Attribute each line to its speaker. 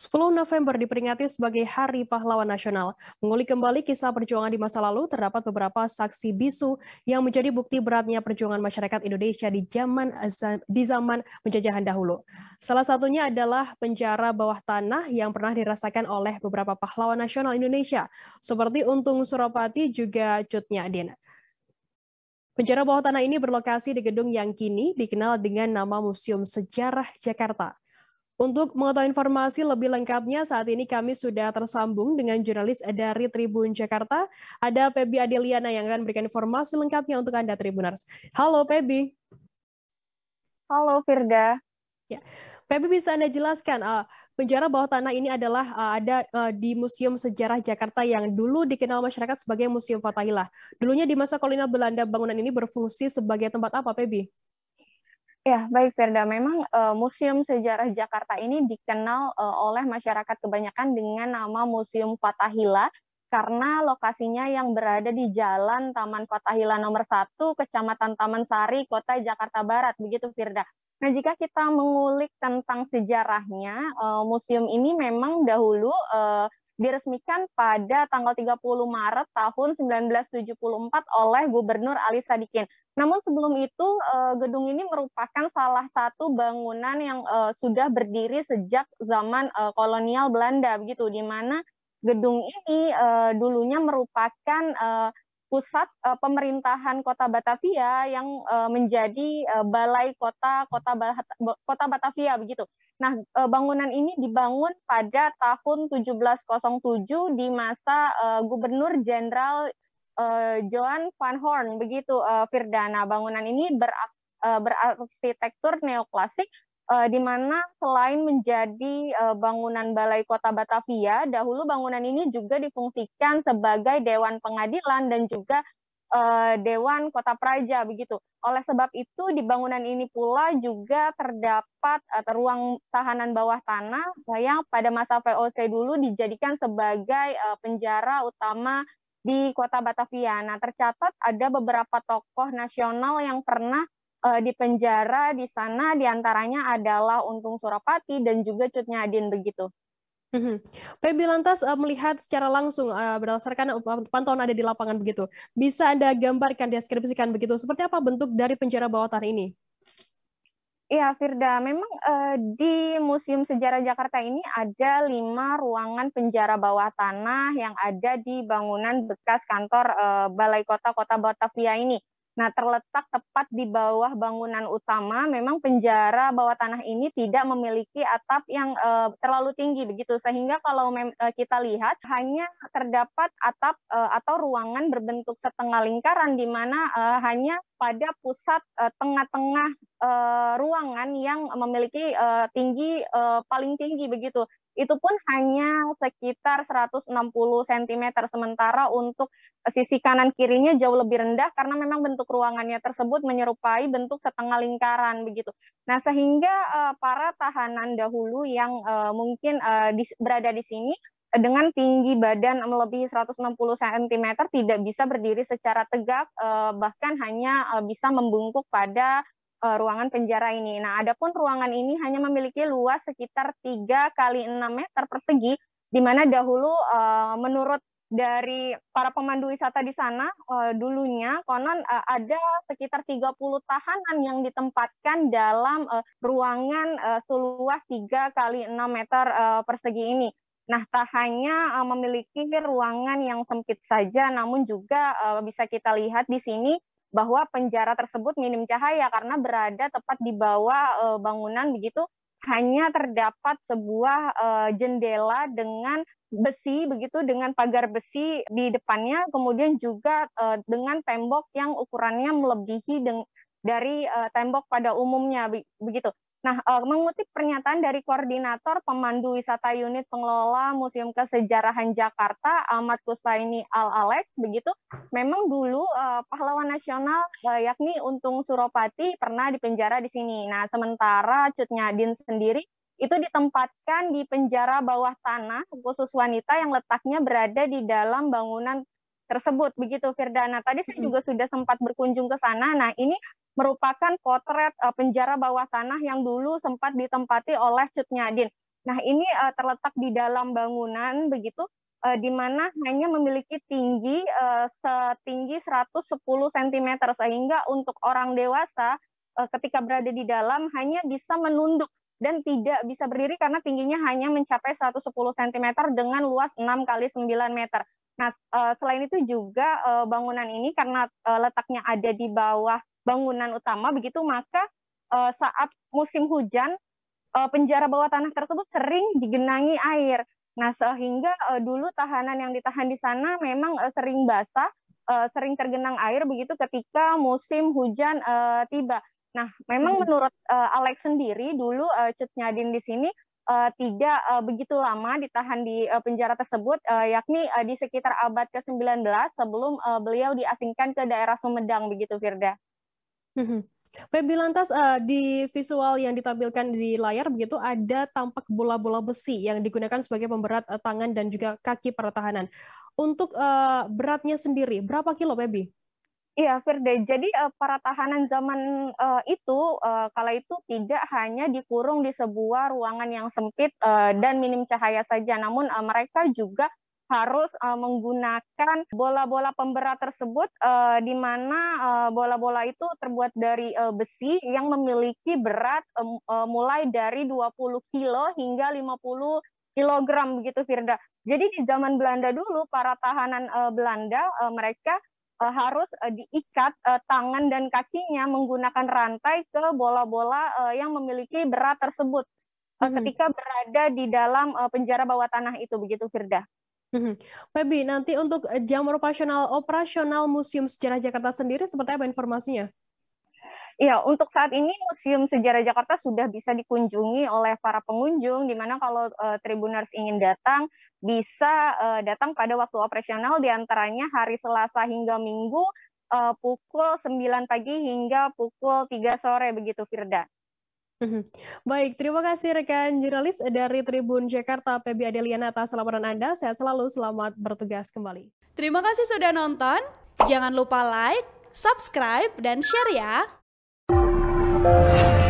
Speaker 1: 10 November diperingati sebagai Hari Pahlawan Nasional. Mengulik kembali kisah perjuangan di masa lalu, terdapat beberapa saksi bisu yang menjadi bukti beratnya perjuangan masyarakat Indonesia di zaman di zaman penjajahan dahulu. Salah satunya adalah penjara bawah tanah yang pernah dirasakan oleh beberapa pahlawan nasional Indonesia, seperti Untung Suropati juga Cut Nyadin. Penjara bawah tanah ini berlokasi di gedung yang kini dikenal dengan nama Museum Sejarah Jakarta. Untuk mengetahui informasi lebih lengkapnya, saat ini kami sudah tersambung dengan jurnalis dari Tribun Jakarta. Ada Pebi Adeliana yang akan memberikan informasi lengkapnya untuk Anda, Tribuners. Halo, Pebi. Halo, Firda. Ya. Pebi, bisa Anda jelaskan, uh, penjara bawah tanah ini adalah uh, ada uh, di Museum Sejarah Jakarta yang dulu dikenal masyarakat sebagai Museum Fatahillah. Dulunya di masa kolonial Belanda, bangunan ini berfungsi sebagai tempat apa, Pebi?
Speaker 2: Ya, baik Firda. Memang uh, Museum Sejarah Jakarta ini dikenal uh, oleh masyarakat kebanyakan dengan nama Museum Fatahila karena lokasinya yang berada di Jalan Taman Fatahila nomor 1, Kecamatan Taman Sari, Kota Jakarta Barat. Begitu Firda. Nah, jika kita mengulik tentang sejarahnya, uh, museum ini memang dahulu uh, diresmikan pada tanggal 30 Maret tahun 1974 oleh Gubernur Ali Sadikin. Namun sebelum itu eh, gedung ini merupakan salah satu bangunan yang eh, sudah berdiri sejak zaman eh, kolonial Belanda begitu di mana gedung ini dulunya merupakan pusat uh, pemerintahan Kota Batavia yang uh, menjadi uh, balai kota Kota ba Kota Batavia begitu. Nah, uh, bangunan ini dibangun pada tahun 1707 di masa uh, Gubernur Jenderal uh, Johan van Horn begitu uh, Firdana. Bangunan ini berak uh, berarsitektur neoklasik uh, di mana selain menjadi uh, bangunan Balai Kota Batavia, dahulu bangunan ini juga difungsikan sebagai Dewan Pengadilan dan juga uh, Dewan Kota Praja begitu. Oleh sebab itu di bangunan ini pula juga terdapat uh, ruang tahanan bawah tanah yang pada masa VOC dulu dijadikan sebagai uh, penjara utama di Kota Batavia. Nah, tercatat ada beberapa tokoh nasional yang pernah uh, di penjara di sana diantaranya adalah Untung Surapati dan juga Cut Nyadin begitu.
Speaker 1: Mm lantas uh, melihat secara langsung uh, berdasarkan um, pantauan ada di lapangan begitu. Bisa Anda gambarkan, deskripsikan begitu, seperti apa bentuk dari penjara bawah tanah ini?
Speaker 2: Ya, Firda. Memang uh, di Museum Sejarah Jakarta ini ada lima ruangan penjara bawah tanah yang ada di bangunan bekas kantor uh, Balai Kota Kota Batavia ini. Nah, terletak tepat di bawah bangunan utama, memang penjara bawah tanah ini tidak memiliki atap yang e, terlalu tinggi begitu sehingga kalau mem, e, kita lihat hanya terdapat atap e, atau ruangan berbentuk setengah lingkaran di mana e, hanya pada pusat tengah-tengah e, ruangan yang memiliki e, tinggi e, paling tinggi begitu itu pun hanya sekitar 160 cm sementara untuk sisi kanan kirinya jauh lebih rendah karena memang bentuk ruangannya tersebut menyerupai bentuk setengah lingkaran begitu. Nah, sehingga uh, para tahanan dahulu yang uh, mungkin uh, di, berada di sini dengan tinggi badan melebihi 160 cm tidak bisa berdiri secara tegak bahkan hanya bisa membungkuk pada uh, ruangan penjara ini. Nah, adapun ruangan ini hanya memiliki luas sekitar 3 kali 6 meter persegi, di mana dahulu uh, menurut dari para pemandu wisata di sana uh, dulunya konon uh, ada sekitar 30 tahanan yang ditempatkan dalam uh, ruangan uh, seluas 3 kali 6 meter uh, persegi ini. Nah, tak hanya memiliki ruangan yang sempit saja namun juga bisa kita lihat di sini bahwa penjara tersebut minim cahaya karena berada tepat di bawah eh, bangunan begitu hanya terdapat sebuah eh, jendela dengan besi begitu dengan pagar besi di depannya kemudian juga eh, dengan tembok yang ukurannya melebihi dari tembok pada umumnya begitu Nah, eh, mengutip pernyataan dari koordinator pemandu wisata unit pengelola Museum Kesejarahan Jakarta, Ahmad Kusaini Al Alek, begitu, memang dulu eh, pahlawan nasional eh, yakni Untung Suropati pernah dipenjara di sini. Nah, sementara Cut Nyadin sendiri itu ditempatkan di penjara bawah tanah khusus wanita yang letaknya berada di dalam bangunan tersebut begitu Firdana tadi saya juga sudah sempat berkunjung ke sana. Nah ini merupakan potret uh, penjara bawah tanah yang dulu sempat ditempati oleh Cutnyadin. Nah, ini uh, terletak di dalam bangunan begitu uh, di mana hanya memiliki tinggi uh, setinggi 110 cm sehingga untuk orang dewasa uh, ketika berada di dalam hanya bisa menunduk dan tidak bisa berdiri karena tingginya hanya mencapai 110 cm dengan luas 6 kali 9 meter. Nah, eh, selain itu juga eh, bangunan ini karena eh, letaknya ada di bawah bangunan utama begitu maka saat musim hujan penjara bawah tanah tersebut sering digenangi air. Nah, sehingga dulu tahanan yang ditahan di sana memang sering basah, sering tergenang air begitu ketika musim hujan tiba. Nah, memang hmm. menurut Alex sendiri dulu Cut Nyadin di sini uh, eh, tidak uh, eh, begitu lama ditahan di uh, penjara tersebut, uh, yakni uh, di sekitar abad ke-19 sebelum uh, beliau diasingkan ke daerah Sumedang, begitu Firda. Mhm. Febi lantas
Speaker 1: uh, di visual yang ditampilkan di layar begitu ada tampak bola-bola besi yang digunakan sebagai pemberat uh, tangan dan juga kaki para tahanan. Untuk uh, beratnya sendiri
Speaker 2: berapa kilo Febi? Iya, Firde. Jadi eh, para tahanan zaman uh, itu uh, kala itu tidak hanya dikurung di sebuah ruangan yang sempit uh, dan minim cahaya saja, namun uh, mereka juga harus uh, menggunakan bola-bola pemberat tersebut uh, di mana bola bola-bola itu terbuat dari uh, besi yang memiliki berat uh, uh, mulai dari 20 kilo hingga 50 kilogram begitu Firda. Jadi di zaman Belanda dulu para tahanan uh, Belanda uh, mereka uh, harus uh, diikat uh, tangan dan kakinya menggunakan rantai ke bola-bola uh, yang memiliki berat tersebut uh, mm-hmm. ketika berada di dalam uh, penjara bawah tanah itu begitu Firda. Hmm. Febi,
Speaker 1: nanti untuk jam operasional
Speaker 2: Museum Sejarah Jakarta sendiri seperti apa informasinya? Iya, untuk saat ini Museum Sejarah Jakarta sudah bisa dikunjungi oleh para pengunjung, di mana kalau e, Tribuners ingin datang, bisa e, datang pada waktu operasional, diantaranya hari Selasa hingga Minggu, e, pukul 9 pagi hingga pukul 3 sore, begitu Firda.
Speaker 1: Mhm. Baik, terima kasih rekan jurnalis dari Tribun Jakarta, Pebi Adeliana atas laporan Anda. Sehat selalu, selamat bertugas kembali. Terima kasih sudah nonton. Jangan lupa like, subscribe, dan share ya. Thank you.